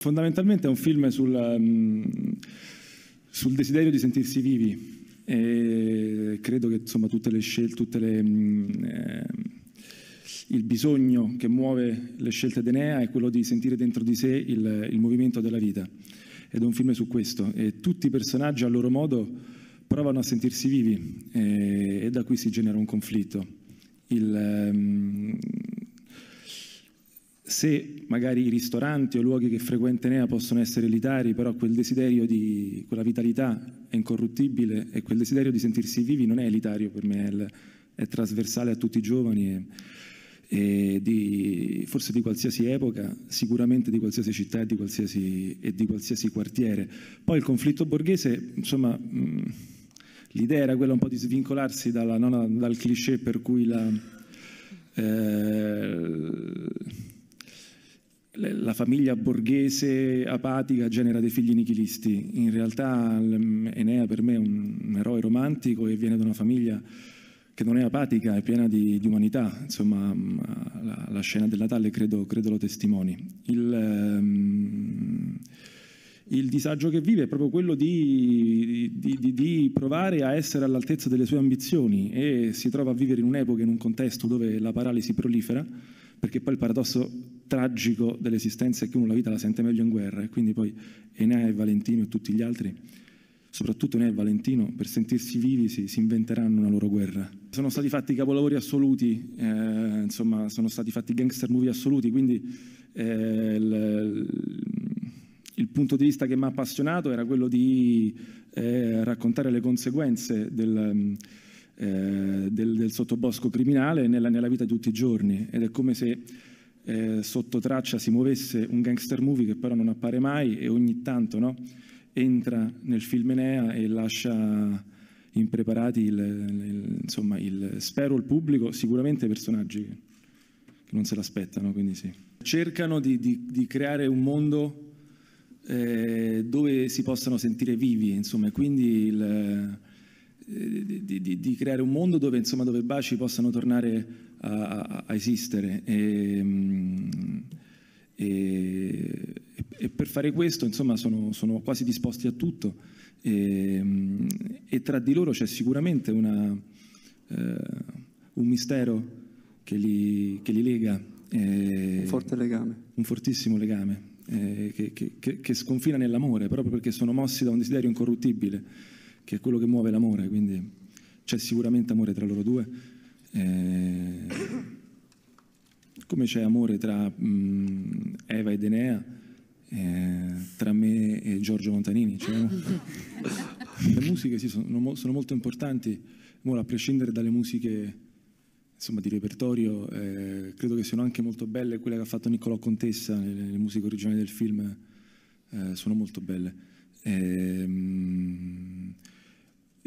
Fondamentalmente è un film sul, ehm, sul desiderio di sentirsi vivi e credo che insomma, tutte le scelte, tutte le, eh, il bisogno che muove le scelte di Enea è quello di sentire dentro di sé il, il, movimento della vita ed è un film su questo e tutti i personaggi a loro modo provano a sentirsi vivi e, e da qui si genera un conflitto. Il, eh, se magari i ristoranti o i luoghi che frequenta Enea possono essere elitari, però quel desiderio di quella vitalità è incorruttibile e quel desiderio di sentirsi vivi non è elitario per me, è, il, è trasversale a tutti i giovani e, e di, forse di qualsiasi epoca, sicuramente di qualsiasi città e di qualsiasi, e di qualsiasi quartiere. Poi il conflitto borghese, insomma, mh, l'idea era quella un po' di svincolarsi dalla, non, dal cliché per cui la... Eh, la famiglia borghese apatica genera dei figli nichilisti. In realtà Enea per me è un, eroe romantico e viene da una famiglia che non è apatica, è piena di, di umanità. Insomma, mm, la, la, scena del Natale credo, credo lo testimoni. Il, um, il disagio che vive è proprio quello di, di, di, di provare a essere all'altezza delle sue ambizioni e si trova a vivere in un'epoca, in un contesto dove la paralisi prolifera, perché poi il paradosso tragico dell'esistenza è che uno la vita la sente meglio in guerra e quindi poi Enea e Valentino e tutti gli altri, soprattutto Enea e Valentino, per sentirsi vivi si, si inventeranno una loro guerra. Sono stati fatti capolavori assoluti, eh, insomma sono stati fatti gangster movie assoluti, quindi eh, il, il, punto di vista che mi ha appassionato era quello di eh, raccontare le conseguenze del... Eh, del, del, sottobosco criminale nella, nella, vita di tutti i giorni ed è come se eh, sotto traccia si muovesse un gangster movie che però non appare mai e ogni tanto no, entra nel film Enea e lascia impreparati il, il, insomma, il, spero il pubblico, sicuramente i personaggi che, non se l'aspettano, quindi sì. Cercano di, di, di creare un mondo eh, dove si possano sentire vivi, insomma, quindi il, di, di, creare un mondo dove, insomma, dove baci possano tornare a, a, a esistere. Mm, e, e, e, per fare questo insomma, sono, sono quasi disposti a tutto e, mm, e tra di loro c'è sicuramente una, eh, un mistero che li, che li lega. Eh, un forte legame. Un fortissimo legame. Eh, che, che, che, sconfina nell'amore, proprio perché sono mossi da un desiderio incorruttibile, che è quello che muove l'amore. Quindi... C'è sicuramente amore tra loro due, eh, come c'è amore tra mh, mm, Eva ed Enea, eh, tra me e Giorgio Montanini. Cioè, le musiche sì, sono, sono, molto importanti, Ora, a prescindere dalle musiche insomma, di repertorio, eh, credo che siano anche molto belle quelle che ha fatto Niccolò Contessa, le, le musiche originali del film eh, sono molto belle. Eh,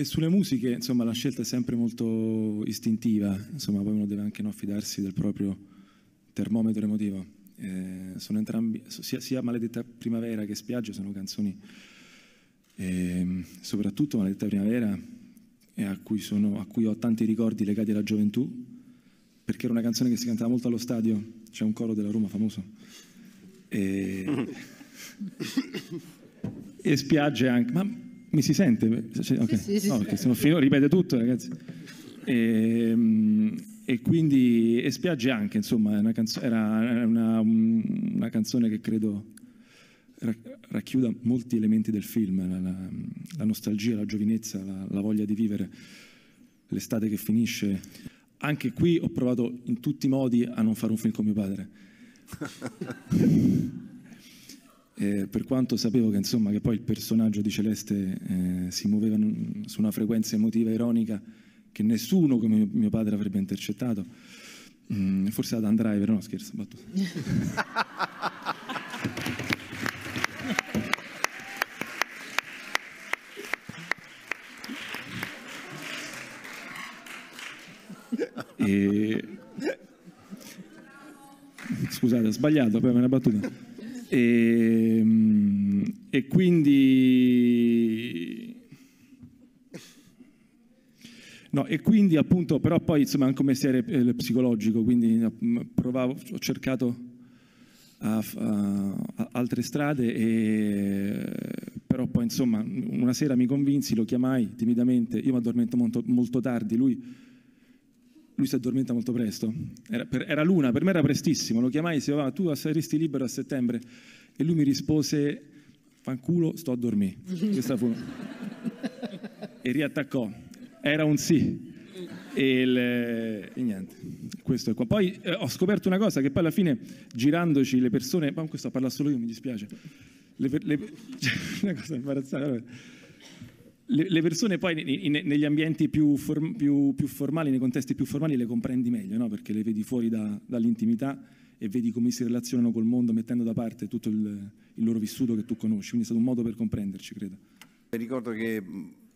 e sulle musiche, insomma, la scelta è sempre molto istintiva, insomma, poi uno deve anche non fidarsi del proprio termometro emotivo. Eh, sono entrambi, sia, sia, Maledetta Primavera che Spiaggia sono canzoni, eh, soprattutto Maledetta Primavera, eh, a, cui sono, a, cui ho tanti ricordi legati alla gioventù, perché era una canzone che si cantava molto allo stadio, c'è un coro della Roma famoso. E, e Spiaggia anche... Ma, mi si sente? Okay. Sì, sì, sì, no, sì. Fino, ripete tutto, ragazzi. E, ehm, e quindi e spiagge anche, insomma, una canzo- era una, una, canzone che credo racchiuda molti elementi del film, la, la, la nostalgia, la giovinezza, la, la voglia di vivere, l'estate che finisce. Anche qui ho provato in tutti i modi a non fare un film con mio padre. Eh, per quanto sapevo che, insomma, che poi il personaggio di Celeste eh, si muoveva su una frequenza emotiva ironica che nessuno come mio padre avrebbe intercettato, mm, forse Adam Driver, no scherzo, battuto. e... Scusate, ho sbagliato, poi me ne battuta. E, ehm, e quindi... No, e quindi appunto, però poi insomma anche un mestiere eh, psicologico, quindi mm, provavo, ho cercato a, a, a altre strade, e, però poi insomma una sera mi convinsi, lo chiamai timidamente, io mi addormento molto, molto tardi, lui lui si addormenta molto presto, era, per, era l'una, per me era prestissimo, lo chiamai e si diceva tu saresti libero a settembre e lui mi rispose fanculo sto a dormire, questa fu... e riattaccò, era un sì. E, il, e niente, questo è qua. Poi eh, ho scoperto una cosa che poi alla fine girandoci le persone, ma questo parla solo io, mi dispiace, le, le, cioè, una cosa imbarazzante le, persone poi in, in, negli ambienti più, form, più, più, formali, nei contesti più formali, le comprendi meglio, no? perché le vedi fuori da, dall'intimità e vedi come si relazionano col mondo mettendo da parte tutto il, il, loro vissuto che tu conosci. Quindi è stato un modo per comprenderci, credo. Mi ricordo che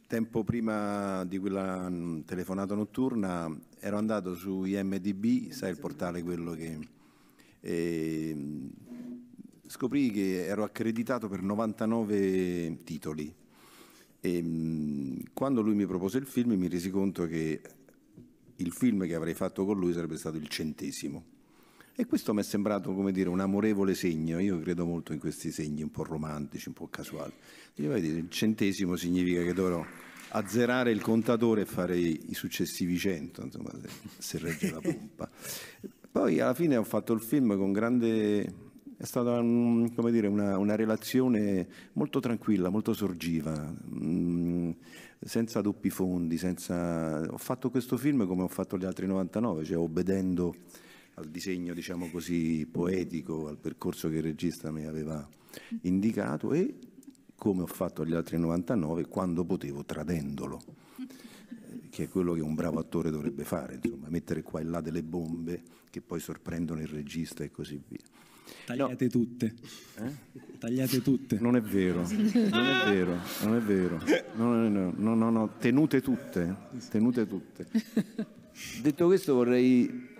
tempo prima di quella telefonata notturna ero andato su IMDB, sai il portale quello che... E, scoprì che ero accreditato per 99 titoli e, ehm, quando lui mi propose il film mi resi conto che il film che avrei fatto con lui sarebbe stato il centesimo. E questo mi è sembrato, come dire, un amorevole segno. Io credo molto in questi segni un po' romantici, un po' casuali. il centesimo significa che dovrò azzerare il contatore e fare i successivi cento, insomma, se, se regge la pompa. Poi alla fine ho fatto il film con grande è stata un, dire, una, una, relazione molto tranquilla, molto sorgiva, mh, mm, senza doppi fondi, senza... ho fatto questo film come ho fatto gli altri 99, cioè obbedendo al disegno diciamo così poetico, al percorso che il regista mi aveva indicato e come ho fatto gli altri 99 quando potevo tradendolo eh, che è quello che un bravo attore dovrebbe fare, insomma, mettere qua e là delle bombe che poi sorprendono il regista e così via. Tagliate no. tutte. Eh? Tagliate tutte. Non è vero, non è vero, non è vero. No, no, no, no, no. tenute tutte, tenute tutte. Detto questo vorrei...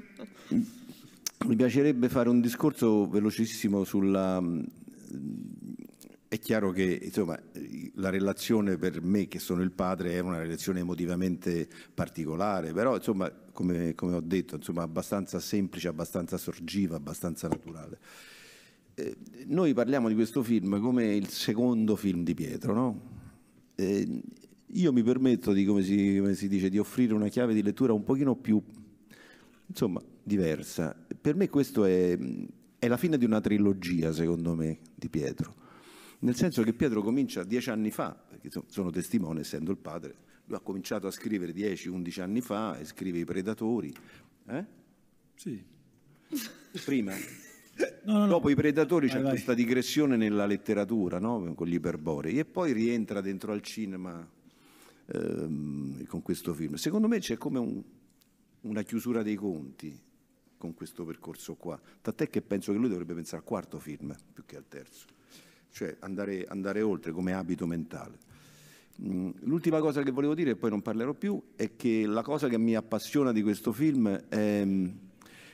Mi piacerebbe fare un discorso velocissimo sulla... È chiaro che, insomma, la relazione per me che sono il padre è una relazione emotivamente particolare, però insomma, come, come ho detto, insomma, abbastanza semplice, abbastanza sorgiva, abbastanza naturale. Eh, noi parliamo di questo film come il secondo film di Pietro, no? Eh, io mi permetto di, come si, come si dice, di offrire una chiave di lettura un pochino più, insomma, diversa. Per me questo è, è la fine di una trilogia, secondo me, di Pietro nel senso che Pietro comincia dieci anni fa, perché sono testimone essendo il padre, lui ha cominciato a scrivere dieci, undici anni fa e scrive I Predatori. Eh? Sì. Prima? No, no, Dopo no. i Predatori vai, c'è vai. questa digressione nella letteratura no? con gli iperborei e poi rientra dentro al cinema ehm, con questo film. Secondo me c'è come un, una chiusura dei conti con questo percorso qua, tant'è che penso che lui dovrebbe pensare al quarto film più che al terzo cioè andare, andare oltre come abito mentale. Mm, l'ultima cosa che volevo dire, e poi non parlerò più, è che la cosa che mi appassiona di questo film è mm,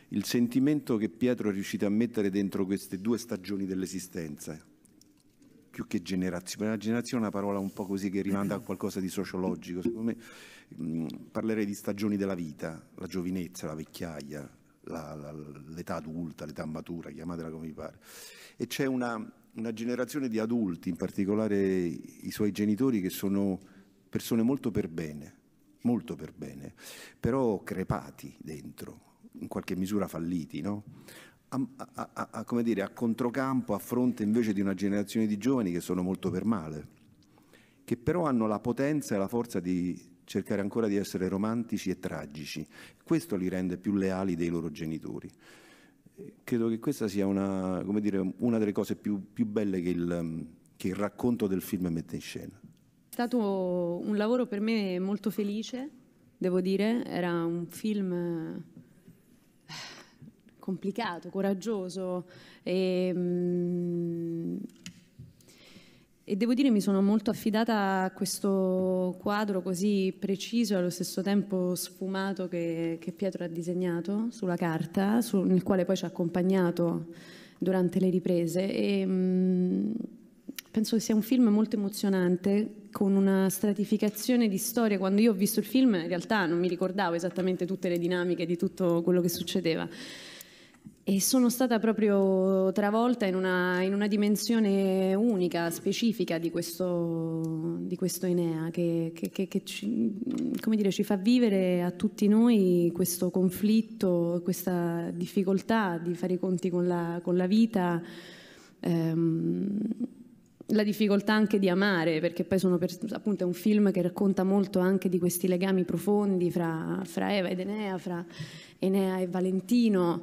il sentimento che Pietro è riuscito a mettere dentro queste due stagioni dell'esistenza, più che generazione, la generazione è una parola un po' così che rimanda a qualcosa di sociologico, secondo me mm, parlerei di stagioni della vita, la giovinezza, la vecchiaia, la, la, l'età adulta, l'età matura, chiamatela come vi pare. E c'è una, una generazione di adulti, in particolare i suoi genitori, che sono persone molto per bene, molto per bene, però crepati dentro, in qualche misura falliti, no? a, a, a, come dire, a controcampo, a fronte invece di una generazione di giovani che sono molto per male, che però hanno la potenza e la forza di cercare ancora di essere romantici e tragici. Questo li rende più leali dei loro genitori credo che questa sia una, dire, una delle cose più, più belle che il, che il racconto del film mette in scena. È stato un lavoro per me molto felice, devo dire, era un film eh, complicato, coraggioso e, mm, e devo dire mi sono molto affidata a questo quadro così preciso e allo stesso tempo sfumato che, che Pietro ha disegnato sulla carta, su, nel quale poi ci ha accompagnato durante le riprese. E, mh, mm, penso che sia un film molto emozionante, con una stratificazione di storie. Quando io ho visto il film, in realtà non mi ricordavo esattamente tutte le dinamiche di tutto quello che succedeva. E sono stata proprio travolta in una, in una dimensione unica, specifica di questo, di questo Enea, che, che, che, che ci, dire, ci, fa vivere a tutti noi questo conflitto, questa difficoltà di fare i conti con la, con la vita, ehm, la difficoltà anche di amare, perché poi per, appunto, è un film che racconta molto anche di questi legami profondi fra, fra Eva ed Enea, fra Enea e Valentino.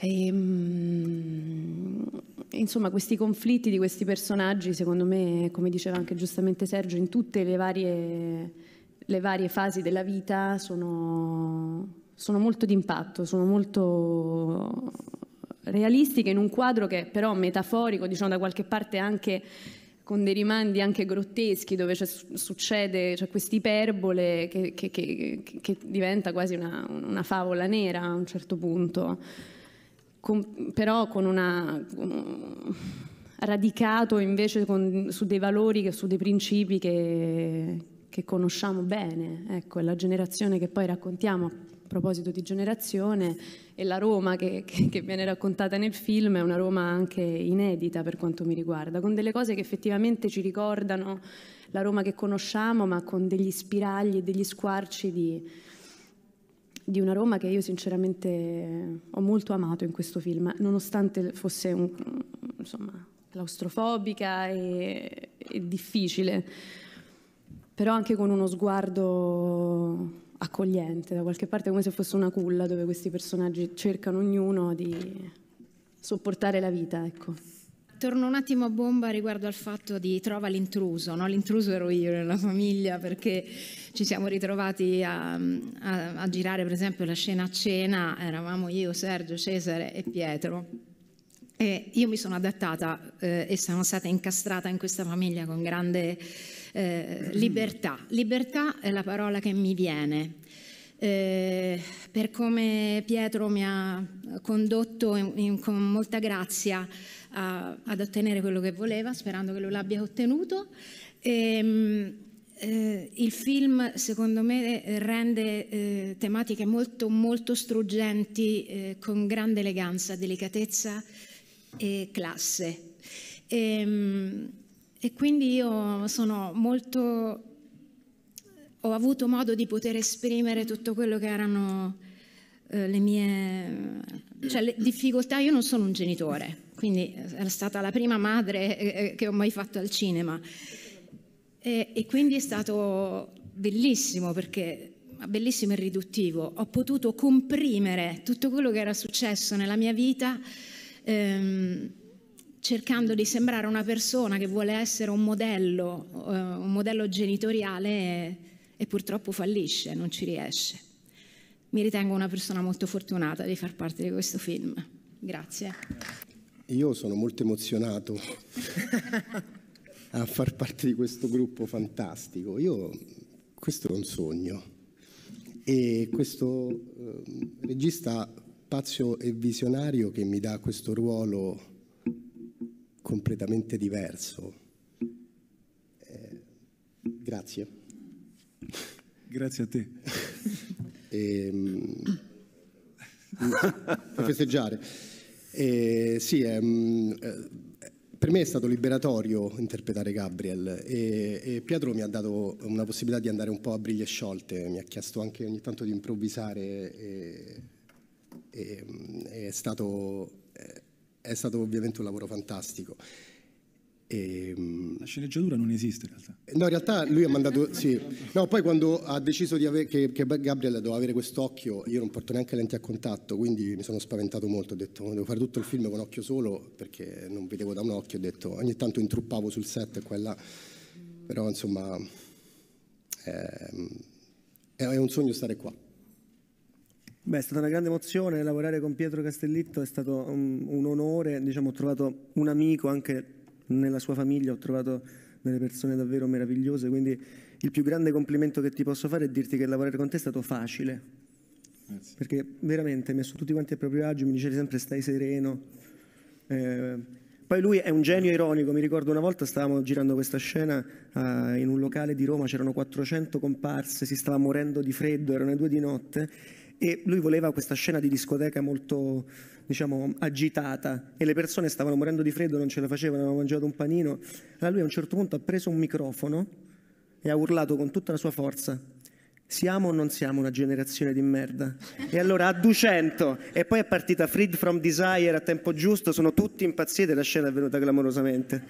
E, ehm, insomma, questi conflitti di questi personaggi, secondo me, come diceva anche giustamente Sergio, in tutte le varie, le varie fasi della vita sono, sono molto d'impatto, sono molto realistiche in un quadro che è però metaforico, diciamo da qualche parte anche con dei rimandi anche grotteschi dove succede questa iperbole che, che, che, che, diventa quasi una, una favola nera a un certo punto con, però con una, radicato invece con, su dei valori, su dei principi che, che conosciamo bene. Ecco, è la generazione che poi raccontiamo a proposito di generazione e la Roma che, che, che, viene raccontata nel film è una Roma anche inedita per quanto mi riguarda, con delle cose che effettivamente ci ricordano la Roma che conosciamo, ma con degli spiragli e degli squarci di, di una Roma che io sinceramente eh, ho molto amato in questo film, nonostante fosse un, insomma, claustrofobica e, e difficile, però anche con uno sguardo accogliente, da qualche parte come se fosse una culla dove questi personaggi cercano ognuno di sopportare la vita. Ecco torno un attimo a bomba riguardo al fatto di trova l'intruso, no? l'intruso ero io nella famiglia perché ci siamo ritrovati a, a, a girare per esempio la scena a cena, eravamo io, Sergio, Cesare e Pietro. E io mi sono adattata eh, e sono stata incastrata in questa famiglia con grande eh, libertà. Libertà è la parola che mi viene. Eh, per come Pietro mi ha condotto in, in, con molta grazia a, ad ottenere quello che voleva, sperando che lo l'abbia ottenuto. E, ehm, eh, il film secondo me rende eh, tematiche molto molto struggenti eh, con grande eleganza, delicatezza e classe. E, ehm, e quindi io sono molto ho avuto modo di poter esprimere tutto quello che erano eh, le mie cioè, le difficoltà. Io non sono un genitore, quindi è eh, stata la prima madre eh, che ho mai fatto al cinema. E, e quindi è stato bellissimo perché bellissimo e riduttivo. Ho potuto comprimere tutto quello che era successo nella mia vita ehm, cercando di sembrare una persona che vuole essere un modello, eh, un modello genitoriale e, e purtroppo fallisce, non ci riesce mi ritengo una persona molto fortunata di far parte di questo film. Grazie. Io sono molto emozionato a far parte di questo gruppo fantastico. Io, questo è un sogno. E questo eh, regista pazzo e visionario che mi dà questo ruolo completamente diverso. Eh, grazie. Grazie a te. E, ehm, per festeggiare. E, eh, sì, è, ehm, eh, per me è stato liberatorio interpretare Gabriel e, e, Pietro mi ha dato una possibilità di andare un po' a briglie sciolte, mi ha chiesto anche ogni tanto di improvvisare e, e ehm, è, stato, eh, è stato ovviamente un lavoro fantastico. E, ehm, la sceneggiatura non esiste in realtà. No, in realtà lui ha mandato... Sì. No, poi quando ha deciso di avere, che, che Gabriel doveva avere quest'occhio, io non porto neanche lenti a contatto, quindi mi sono spaventato molto, ho detto devo fare tutto il film con occhio solo perché non vedevo da un occhio, ho detto ogni tanto intruppavo sul set e qua però insomma ehm, è, è un sogno stare qua. Beh, è stata una grande emozione lavorare con Pietro Castellitto, è stato un, un onore, diciamo, ho trovato un amico anche nella sua famiglia ho trovato delle persone davvero meravigliose, quindi il più grande complimento che ti posso fare è dirti che lavorare con te è stato facile, Grazie. Eh perché veramente mi ha messo tutti quanti a proprio agio, mi dicevi sempre stai sereno. Eh, poi lui è un genio ironico, mi ricordo una volta stavamo girando questa scena eh, in un locale di Roma, c'erano 400 comparse, si stava morendo di freddo, erano le due di notte e lui voleva questa scena di discoteca molto diciamo, agitata e le persone stavano morendo di freddo, non ce la facevano, avevano mangiato un panino. Allora lui a un certo punto ha preso un microfono e ha urlato con tutta la sua forza. Siamo o non siamo una generazione di merda? E allora a 200 e poi è partita Freed from Desire a tempo giusto, sono tutti impazziti e la scena è venuta clamorosamente.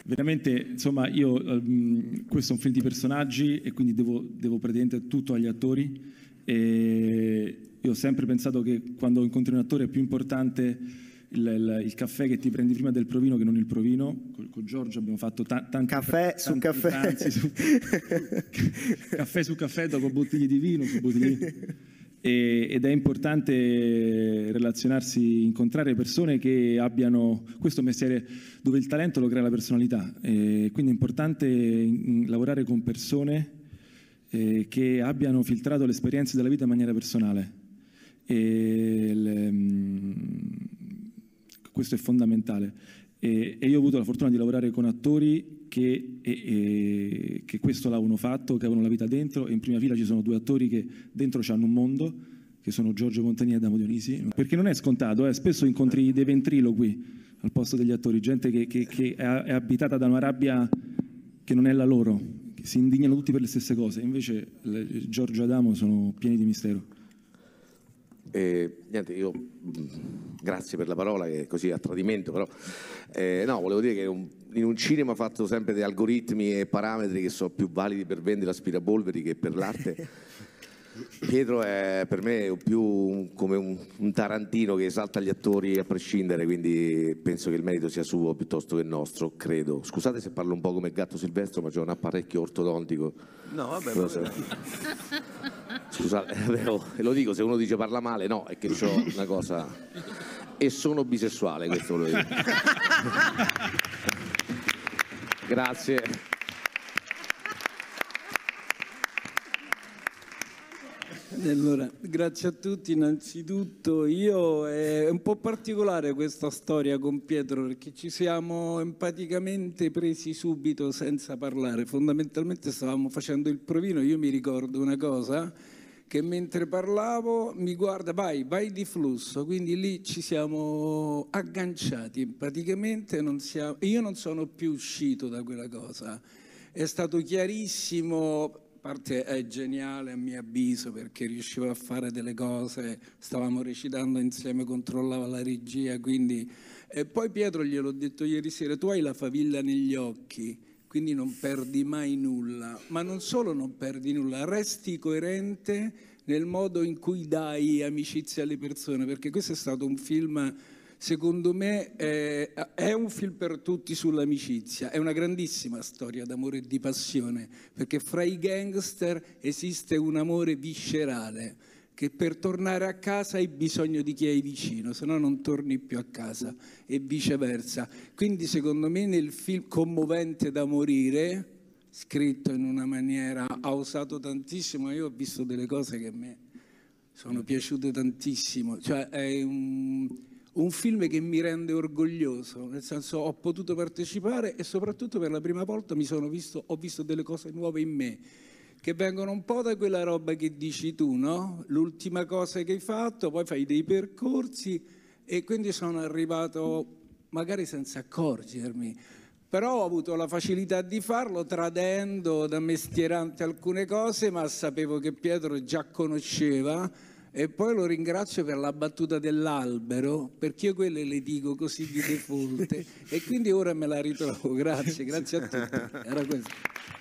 veramente insomma io um, questo è un film di personaggi e quindi devo, devo pretendere tutto agli attori e io ho sempre pensato che quando incontri un attore è più importante il, il, il caffè che ti prendi prima del provino che non il provino. Con, con Giorgio abbiamo fatto ta- tanti caffè pre- su caffè. Pranzi, su, caffè su caffè dopo bottiglie di vino, su bottiglie ed è importante relazionarsi, incontrare persone che abbiano questo mestiere dove il talento lo crea la personalità, e quindi è importante lavorare con persone eh, che abbiano filtrato le esperienze della vita in maniera personale. Le, mh, ehm, questo è fondamentale. E, e, io ho avuto la fortuna di lavorare con attori che, e, e, che questo l'avevano fatto, che avevano la vita dentro, e in prima fila ci sono due attori che dentro hanno un mondo, che sono Giorgio Montani e Adamo Dionisi, perché non è scontato, eh? spesso incontri dei ventriloqui al posto degli attori, gente che, che, che è abitata da una rabbia che non è la loro, si indignano tutti per le stesse cose, invece le, Giorgio e Adamo sono pieni di mistero. Eh, niente, io mm, grazie per la parola, che è così a tradimento, però eh, no, volevo dire che un, in un cinema fatto sempre di algoritmi e parametri che sono più validi per vendere aspirapolveri che per l'arte. Pietro è per me più come un, un, Tarantino che esalta gli attori a prescindere, quindi penso che il merito sia suo piuttosto che nostro, credo. Scusate se parlo un po' come gatto silvestro, ma c'è un apparecchio ortodontico. No, vabbè. So se... Scusate, però, lo dico, se uno dice parla male, no, è che ho una cosa... E sono bisessuale, questo lo dico. Grazie. Allora, grazie a tutti innanzitutto. Io eh, è un po' particolare questa storia con Pietro perché ci siamo empaticamente presi subito senza parlare. Fondamentalmente stavamo facendo il provino, io mi ricordo una cosa che mentre parlavo mi guarda, vai, vai di flusso, quindi lì ci siamo agganciati empaticamente, non siamo, io non sono più uscito da quella cosa. È stato chiarissimo, parte è geniale a mio avviso perché riusciva a fare delle cose, stavamo recitando insieme, controllava la regia, quindi... E poi Pietro gliel'ho detto ieri sera, tu hai la favilla negli occhi, quindi non perdi mai nulla, ma non solo non perdi nulla, resti coerente nel modo in cui dai amicizia alle persone, perché questo è stato un film secondo me è, eh, è, un film per tutti sull'amicizia, è una grandissima storia d'amore e di passione, perché fra i gangster esiste un amore viscerale che per tornare a casa hai bisogno di chi hai vicino, se no non torni più a casa e viceversa. Quindi secondo me nel film commovente da morire, scritto in una maniera, ha usato tantissimo, io ho visto delle cose che a me sono piaciute tantissimo, cioè è un un film che mi rende orgoglioso, nel senso ho potuto partecipare e soprattutto per la prima volta visto, ho visto delle cose nuove in me, che vengono un po' da quella roba che dici tu, no? L'ultima cosa che hai fatto, poi fai dei percorsi e quindi sono arrivato magari senza accorgermi, però ho avuto la facilità di farlo tradendo da mestierante alcune cose, ma sapevo che Pietro già conosceva e poi lo ringrazio per la battuta dell'albero, perché io quelle le dico così di default e quindi ora me la ritrovo. Grazie, grazie a tutti. Era questo.